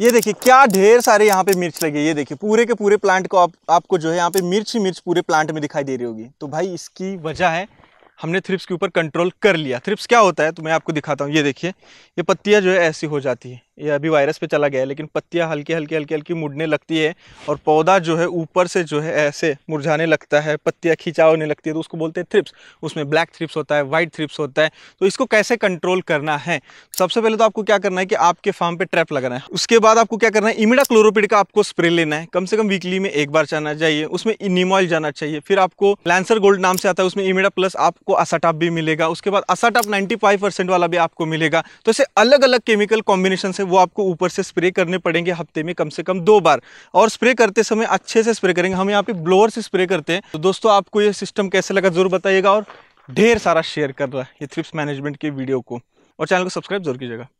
ये देखिए क्या ढेर सारे यहाँ पे मिर्च लगे ये देखिए पूरे के पूरे प्लांट को आप आपको जो है यहाँ पे मिर्च ही मिर्च पूरे प्लांट में दिखाई दे रही होगी तो भाई इसकी वजह है हमने थ्रिप्स के ऊपर कंट्रोल कर लिया थ्रिप्स क्या होता है तो मैं आपको दिखाता हूँ ये देखिए ये पत्तियाँ जो है ऐसी हो जाती है ये अभी वायरस पे चला गया है लेकिन पत्तियां हल्की हल्की हल्की हल्की मुड़ने लगती है और पौधा जो है ऊपर से जो है ऐसे मुरझाने लगता है पत्तियां खिंचाव होने लगती है तो उसको बोलते हैं थ्रिप्स उसमें ब्लैक थ्रिप्स होता है वाइट थ्रिप्स होता है तो इसको कैसे कंट्रोल करना है सबसे पहले तो आपको क्या करना है कि आपके फार्म पर ट्रैप लगाना है उसके बाद आपको क्या करना है इमिडा क्लोरोपिड का आपको स्प्रे लेना है कम से कम वीकली में एक बार जाना चाहिए उसमें इनिमॉल जाना चाहिए फिर आपको लैंसर गोल्ड नाम से आता है उसमें इमिडा प्लस आपको असाटाप भी मिलेगा उसके बाद असाटाप नाइन्टी वाला भी आपको मिलेगा तो इसे अलग अलग केमिकल कॉम्बिनेशन से हैं वो आपको ऊपर से स्प्रे करने पड़ेंगे हफ्ते में कम से कम दो बार और स्प्रे करते समय अच्छे से स्प्रे करेंगे हम यहाँ पे ब्लोअर से स्प्रे करते हैं तो दोस्तों आपको ये सिस्टम कैसे लगा जरूर बताइएगा और ढेर सारा शेयर कर रहा है ये थ्रिप्स मैनेजमेंट के वीडियो को और चैनल को सब्सक्राइब जरूर कीजिएगा